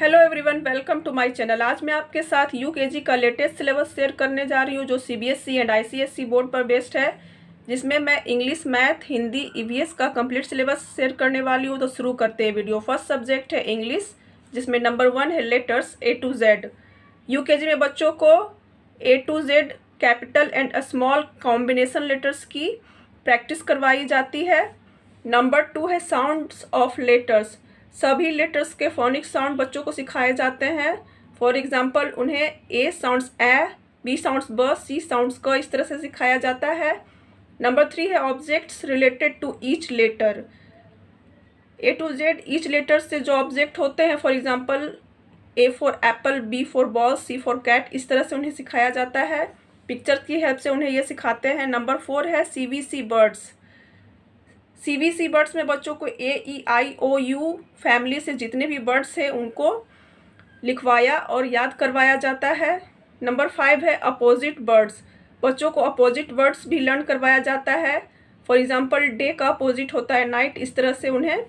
hello everyone welcome to my channel आज मैं आपके साथ यूकेजी का लेटेस्ट सिलेबस शेयर करने जा रही हूँ जो सीबीएसई एंड आईसीएसई बोर्ड पर बेस्ड है जिसमें मैं इंग्लिश मैथ हिंदी ईवीएस का कंप्लीट सिलेबस शेयर करने वाली हूँ तो शुरू करते हैं वीडियो फर्स्ट सब्जेक्ट है इंग्लिश जिसमें नंबर वन है लेटर्स ए टू जेड यू में बच्चों को A to Z capital and small combination letters की प्रैक्टिस करवाई जाती है नंबर टू है साउंड ऑफ लेटर्स सभी लेटर्स के फोनिक साउंड बच्चों को सिखाए जाते हैं फॉर एग्ज़ाम्पल उन्हें A sounds A B sounds ब सी साउंड्स क इस तरह से सिखाया जाता है नंबर थ्री है objects related to each letter A to Z each letter से जो ऑब्जेक्ट होते हैं for example A for apple B for ball C for cat इस तरह से उन्हें सिखाया जाता है पिक्चर की हेल्प से उन्हें यह सिखाते हैं नंबर फोर है C B C words CBC words में बच्चों को ए ई आई ओ यू फैमिली से जितने भी बर्ड्स हैं उनको लिखवाया और याद करवाया जाता है नंबर फाइव है अपोजिट बर्ड्स बच्चों को अपोजिट वर्ड्स भी लर्न करवाया जाता है फॉर एग्ज़ाम्पल डे का अपोजिट होता है नाइट इस तरह से उन्हें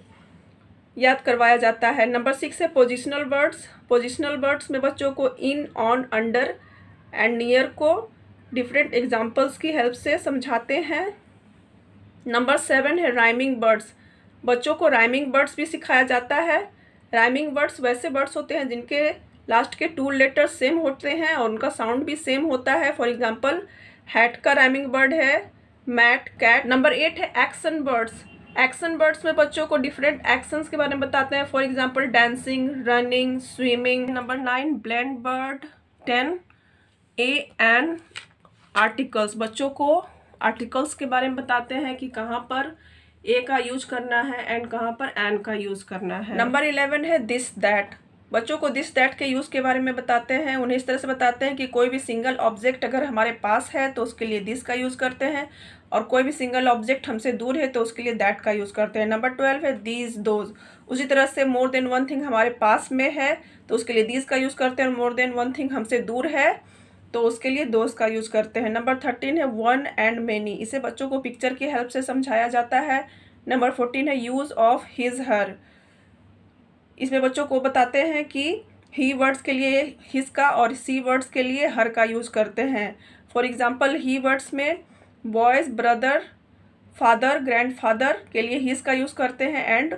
याद करवाया जाता है नंबर सिक्स है पोजिशनल वर्ड्स पोजिशनल वर्ड्स में बच्चों को in on under and near को डिफरेंट एग्जाम्पल्स की हेल्प से समझाते हैं नंबर सेवन है राइमिंग बर्ड्स बच्चों को राइमिंग बर्ड्स भी सिखाया जाता है राइमिंग बर्ड्स वैसे बर्ड्स होते हैं जिनके लास्ट के टू लेटर्स सेम होते हैं और उनका साउंड भी सेम होता है फॉर एग्जाम्पल हैट का राइमिंग बर्ड है मैट कैट नंबर एट है एक्शन बर्ड्स एक्शन बर्ड्स में बच्चों को डिफरेंट एक्शंस के बारे में बताते हैं for example dancing running swimming number nine blend word ten a an articles बच्चों को आर्टिकल्स के बारे में बताते हैं कि कहाँ पर ए का यूज करना है एंड कहाँ पर एन का यूज करना है नंबर इलेवन है दिस दैट बच्चों को दिस दैट के यूज़ के बारे में बताते हैं उन्हें इस तरह से बताते हैं कि कोई भी सिंगल ऑब्जेक्ट अगर हमारे पास है तो उसके लिए दिस का यूज़ करते हैं और कोई भी सिंगल ऑब्जेक्ट हमसे दूर है तो उसके लिए दैट का यूज़ करते हैं नंबर ट्वेल्व है दीज दोज उसी तरह से मोर देन वन थिंग हमारे पास में है तो उसके लिए दीज का यूज़ करते हैं और मोर देन वन थिंग हमसे दूर है तो उसके लिए दोस्त का यूज़ करते हैं नंबर थर्टीन है वन एंड मैनी इसे बच्चों को पिक्चर की हेल्प से समझाया जाता है नंबर फोर्टीन है यूज़ ऑफ हिज हर इसमें बच्चों को बताते हैं कि ही वर्ड्स के लिए हिज का और सी वर्ड्स के लिए हर का यूज़ करते हैं फॉर एग्ज़ाम्पल ही वर्ड्स में boys brother father grandfather के लिए हिज का यूज़ करते हैं and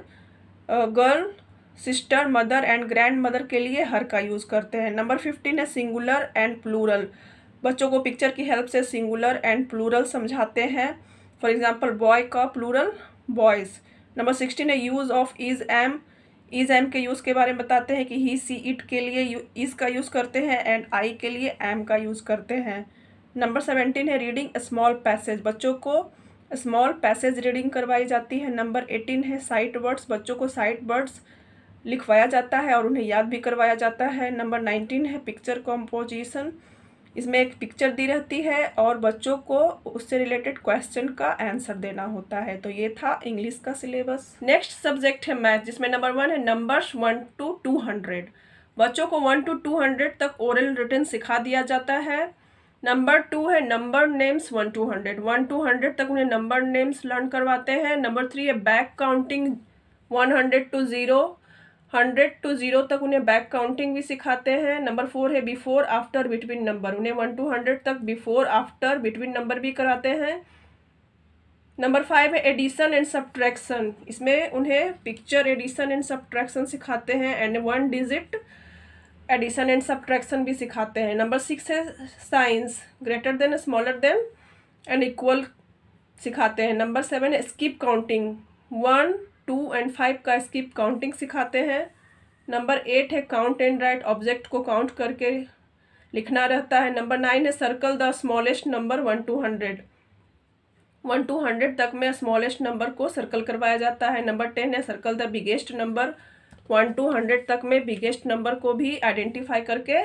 girl uh, sister mother and grandmother के लिए हर का यूज़ करते हैं नंबर फिफ्टीन है सिंगुलर एंड प्लूरल बच्चों को पिक्चर की हेल्प से सिंगुलर एंड प्लूरल समझाते हैं फॉर एग्जाम्पल बॉय का प्लूरल बॉयज़ नंबर सिक्सटीन है use of is am is am के यूज़ के बारे में बताते हैं कि ही सी इट के लिए इज़ का यूज़ करते हैं एंड आई के लिए एम का यूज़ करते हैं नंबर सेवेंटीन है रीडिंग स्मॉल पैसेज बच्चों को स्मॉल पैसेज रीडिंग करवाई जाती है नंबर एटीन है साइट वर्ड्स बच्चों को साइट वर्ड्स लिखवाया जाता है और उन्हें याद भी करवाया जाता है नंबर नाइनटीन है पिक्चर कॉम्पोजिशन इसमें एक पिक्चर दी रहती है और बच्चों को उससे रिलेटेड क्वेश्चन का आंसर देना होता है तो ये था इंग्लिश का सिलेबस नेक्स्ट सब्जेक्ट है मैथ जिसमें नंबर वन है numbers one two two hundred बच्चों को वन टू टू हंड्रेड तक ओरल रिटर्न सिखा दिया जाता है नंबर टू है number names one to hundred one to hundred तक उन्हें नंबर नेम्स लर्न करवाते हैं नंबर थ्री है back counting one hundred to zero hundred to zero तक उन्हें बैक काउंटिंग भी सिखाते हैं नंबर फोर है बिफोर आफ्टर बिटवीन नंबर उन्हें वन टू हंड्रेड तक बिफोर आफ्टर बिटवीन नंबर भी कराते हैं नंबर फाइव है एडिशन एंड सब्ट्रैक्शन इसमें उन्हें पिक्चर एडिशन एंड सब्ट्रैक्शन सिखाते हैं and one digit addition and subtraction भी सिखाते हैं नंबर सिक्स है signs greater than smaller than and equal सिखाते हैं नंबर सेवन है skip counting one two and five का स्किप काउंटिंग सिखाते हैं नंबर एट है काउंट एंड राइट ऑब्जेक्ट को काउंट करके लिखना रहता है नंबर नाइन है circle the smallest number one to hundred one to hundred तक में स्मॉलेस्ट नंबर को सर्कल करवाया जाता है नंबर टेन है circle the biggest number one to hundred तक में बिगेस्ट नंबर को भी आइडेंटिफाई करके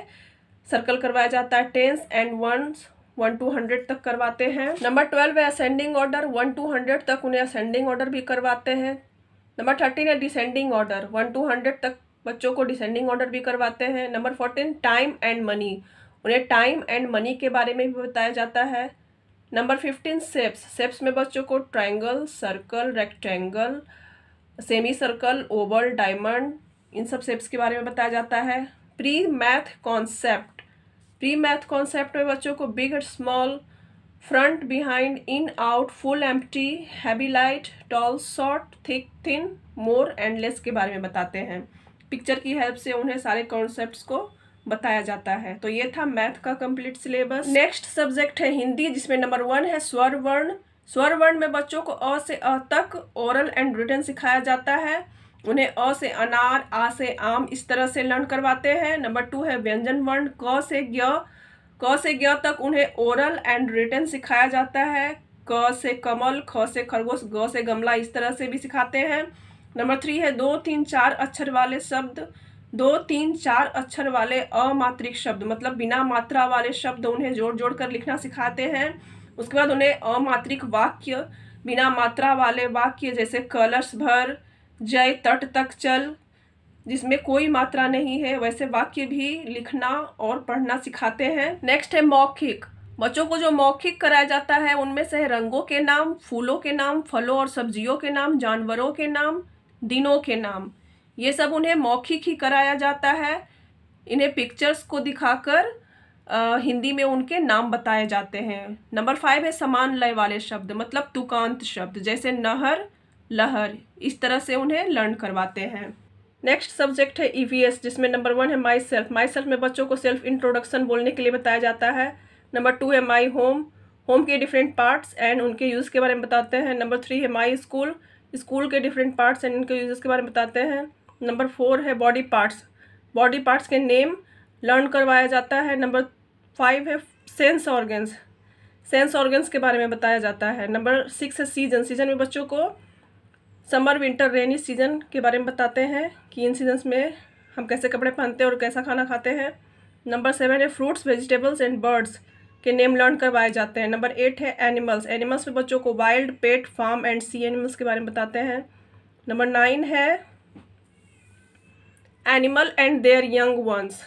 सर्कल करवाया जाता है tens and ones one to hundred तक करवाते हैं नंबर ट्वेल्व है ascending order one to hundred तक उन्हें असेंडिंग ऑर्डर भी करवाते हैं नंबर थर्टीन है descending order one to hundred तक बच्चों को डिसेंडिंग ऑर्डर भी करवाते हैं number fourteen time and money उन्हें टाइम एंड मनी के बारे में भी बताया जाता है नंबर फिफ्टीन सेप्स सेप्स में बच्चों को triangle circle rectangle semi circle oval diamond इन सब सेप्स के बारे में बताया जाता है pre math concept pre math concept में बच्चों को big and small front behind in out full empty heavy light tall short thick thin more and less के बारे में बताते हैं पिक्चर की हेल्प से उन्हें सारे कॉन्सेप्ट को बताया जाता है तो ये था मैथ का कंप्लीट सिलेबस नेक्स्ट सब्जेक्ट है हिंदी जिसमें नंबर वन है स्वर वर्ण स्वर वर्ण में बच्चों को अ से अ तक ओरल एंड रिटर्न सिखाया जाता है उन्हें अ से अनार आ से आम इस तरह से लर्न करवाते हैं नंबर टू है व्यंजन वर्ण क से ज्ञ क से ग तक उन्हें ओरल एंड रिटर्न सिखाया जाता है क से कमल ख से खरगोश ग से गमला इस तरह से भी सिखाते हैं नंबर थ्री है दो तीन चार अक्षर वाले शब्द दो तीन चार अक्षर वाले अमात्रिक शब्द मतलब बिना मात्रा वाले शब्द उन्हें जोड़ जोड़ कर लिखना सिखाते हैं उसके बाद उन्हें अमात्रिक वाक्य बिना मात्रा वाले वाक्य जैसे कलश भर जय तट तक चल जिसमें कोई मात्रा नहीं है वैसे वाक्य भी लिखना और पढ़ना सिखाते हैं नेक्स्ट है मौखिक बच्चों को जो मौखिक कराया जाता है उनमें से रंगों के नाम फूलों के नाम फलों और सब्जियों के नाम जानवरों के नाम दिनों के नाम ये सब उन्हें मौखिक ही कराया जाता है इन्हें पिक्चर्स को दिखाकर हिंदी में उनके नाम बताए जाते हैं नंबर फाइव है समान लय वाले शब्द मतलब तुकांत शब्द जैसे नहर लहर इस तरह से उन्हें लर्न करवाते हैं नेक्स्ट सब्जेक्ट है ई e जिसमें नंबर वन है माई सेल्फ माई सेल्फ में बच्चों को सेल्फ इंट्रोडक्शन बोलने के लिए बताया जाता है नंबर टू है माई होम होम के डिफरेंट पार्ट्स एंड उनके यूज़ के बारे में बताते हैं नंबर थ्री है माई स्कूल स्कूल के डिफरेंट पार्ट्स एंड उनके यूज़ के बारे में बताते हैं नंबर फोर है बॉडी पार्ट्स बॉडी पार्ट्स के नेम लर्न करवाया जाता है नंबर फाइव है सेंस ऑर्गन्स सेंस ऑर्गन्स के बारे में बताया जाता है नंबर सिक्स है सीजन सीजन में बच्चों को समर विंटर रेनी सीजन के बारे में बताते हैं कि इन सीजन्स में हम कैसे कपड़े पहनते हैं और कैसा खाना खाते हैं नंबर सेवन है फ्रूट्स वेजिटेबल्स एंड बर्ड्स के नेम लर्न करवाए जाते हैं नंबर एट है एनिमल्स एनिमल्स में बच्चों को wild pet farm and sea animals के बारे में बताते हैं नंबर नाइन है animal and their young ones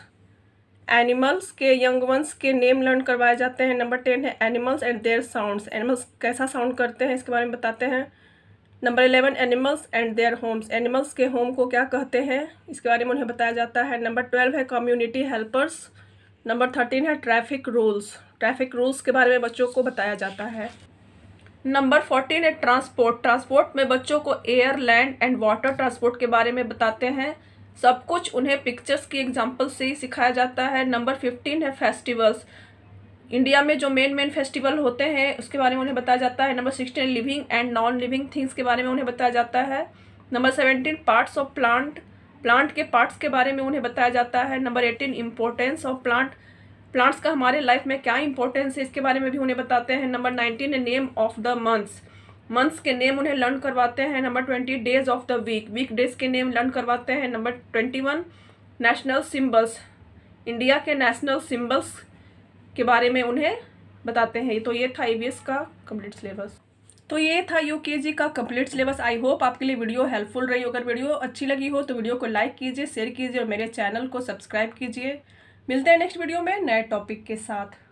animals के यंग वंस के नेम लर्न करवाए जाते हैं नंबर टेन है animals and their sounds animals कैसा साउंड करते हैं इसके बारे में बताते हैं number eleven animals and their homes animals के होम को क्या कहते हैं इसके बारे में उन्हें बताया जाता है नंबर ट्वेल्व है कम्युनिटी हेल्पर्स नंबर थर्टीन है ट्रैफिक रूल्स ट्रैफिक रूल्स के बारे में बच्चों को बताया जाता है नंबर फोर्टीन है ट्रांसपोर्ट ट्रांसपोर्ट में बच्चों को air land and water transport के बारे में बताते हैं सब कुछ उन्हें पिक्चर्स की एग्जाम्पल से ही सिखाया जाता है नंबर फिफ्टीन है फेस्टिवल्स इंडिया में जो मेन मेन फेस्टिवल होते हैं उसके बारे में उन्हें बताया जाता है number sixteen living and non living things के बारे में उन्हें बताया जाता है number seventeen parts of plant plant के पार्ट्स के बारे में उन्हें बताया जाता है number eighteen importance of plant plants का हमारे लाइफ में क्या इंपॉर्टेंस है इसके बारे में भी उन्हें बताते हैं number nineteen name of the months months के नेम उन्हें लर्न करवाते हैं number twenty days of the week week days के नेम लर्न करवाते हैं number twenty one national symbols India के नेशनल सिम्बल्स के बारे में उन्हें बताते हैं तो ये था ई का कम्प्लीट सिलेबस तो ये था यू का कम्प्लीट सिलेबस आई होप आपके लिए वीडियो हेल्पफुल रही हो अगर वीडियो अच्छी लगी हो तो वीडियो को लाइक कीजिए शेयर कीजिए और मेरे चैनल को सब्सक्राइब कीजिए मिलते हैं नेक्स्ट वीडियो में नए टॉपिक के साथ